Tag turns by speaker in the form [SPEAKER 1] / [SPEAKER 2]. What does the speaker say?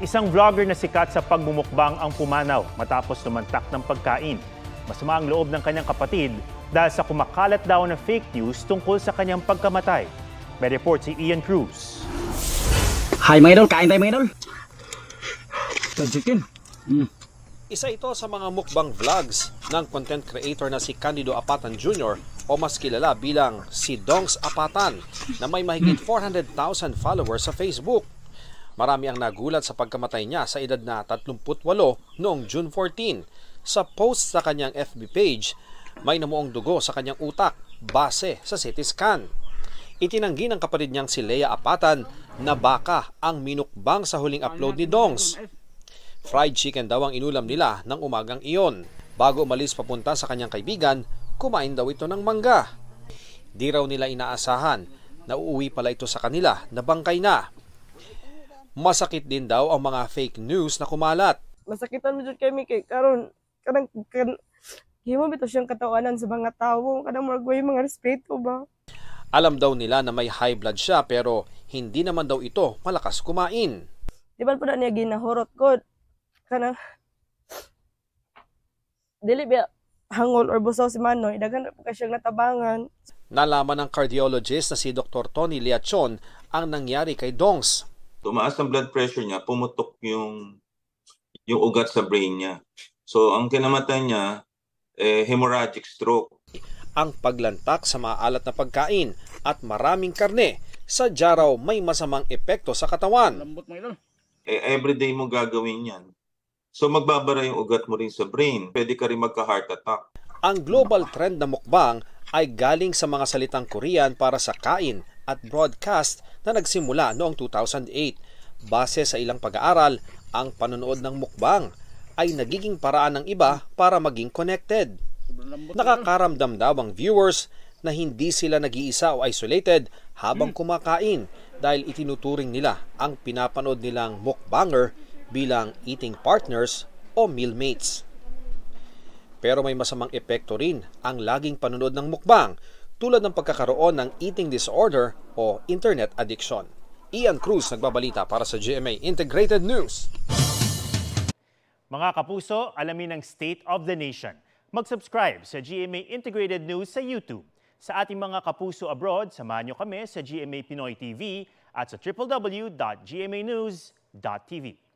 [SPEAKER 1] Isang vlogger na sikat sa pagmumukbang ang pumanaw matapos tumantak ng pagkain. Masama ang loob ng kanyang kapatid dahil sa kumakalat daw na fake news tungkol sa kanyang pagkamatay. May report si Ian Cruz.
[SPEAKER 2] Hi mga kain tayo mga idol. The chicken. Mm. Isa ito sa mga mukbang vlogs ng content creator na si Candido Apatan Jr. o mas kilala bilang si Dongs Apatan na may mahigit 400,000 mm. followers sa Facebook. Marami ang nagulat sa pagkamatay niya sa edad na 38 noong June 14. Sa post sa kanyang FB page, may namuong dugo sa kanyang utak base sa CT scan. Itinanggi ng kapatid niyang si Leia Apatan na baka ang minukbang sa huling upload ni Dongs. Fried chicken daw ang inulam nila ng umagang iyon. Bago umalis papunta sa kanyang kaibigan, kumain daw ito ng mangga. Di raw nila inaasahan na uuwi pala ito sa kanila na bangkay na. Masakit din daw ang mga fake news na kumalat.
[SPEAKER 3] Masakitan mo jud kay Miki karon kanang kan himo bitaw siyang katawanan sa mga tawo kanang magway mga respeto ba.
[SPEAKER 2] Alam daw nila na may high blood siya pero hindi naman daw ito malakas kumain.
[SPEAKER 3] Di ba po na niya ginahurot ko kanang dili ba hangol or busaw si Manoy, daghan po ka siyang natabangan.
[SPEAKER 2] Nalaman ng cardiologist na si Dr. Tony Liachon ang nangyari kay Dongs tumaas ang
[SPEAKER 1] blood pressure niya, pumutok yung yung ugat sa brain niya. So ang kinamatay
[SPEAKER 3] niya
[SPEAKER 2] eh, hemorrhagic stroke. Ang paglantak sa maalat na pagkain at maraming karne sa jaraw may masamang epekto sa katawan. Lambot mo ilan.
[SPEAKER 1] Eh, everyday mo gagawin yan. So magbabara yung ugat mo rin sa brain. Pwede ka rin magka-heart attack.
[SPEAKER 2] Ang global trend na mukbang ay galing sa mga salitang Korean para sa kain at broadcast na nagsimula noong 2008. Base sa ilang pag-aaral, ang panonood ng mukbang ay nagiging paraan ng iba para maging connected. Nakakaramdam daw ang viewers na hindi sila nag-iisa o isolated habang kumakain dahil itinuturing nila ang pinapanood nilang mukbanger bilang eating partners o mealmates. Pero may masamang epekto rin ang laging panonood ng mukbang tulad ng pagkakaroon ng eating disorder o internet addiction. Ian Cruz nagbabalita para sa GMA Integrated News. Mga kapuso, alamin ang state of
[SPEAKER 1] the nation. Mag-subscribe sa GMA Integrated News sa YouTube. Sa ating mga kapuso abroad, samahan nyo kami sa GMA Pinoy TV at sa www.gmanews.tv.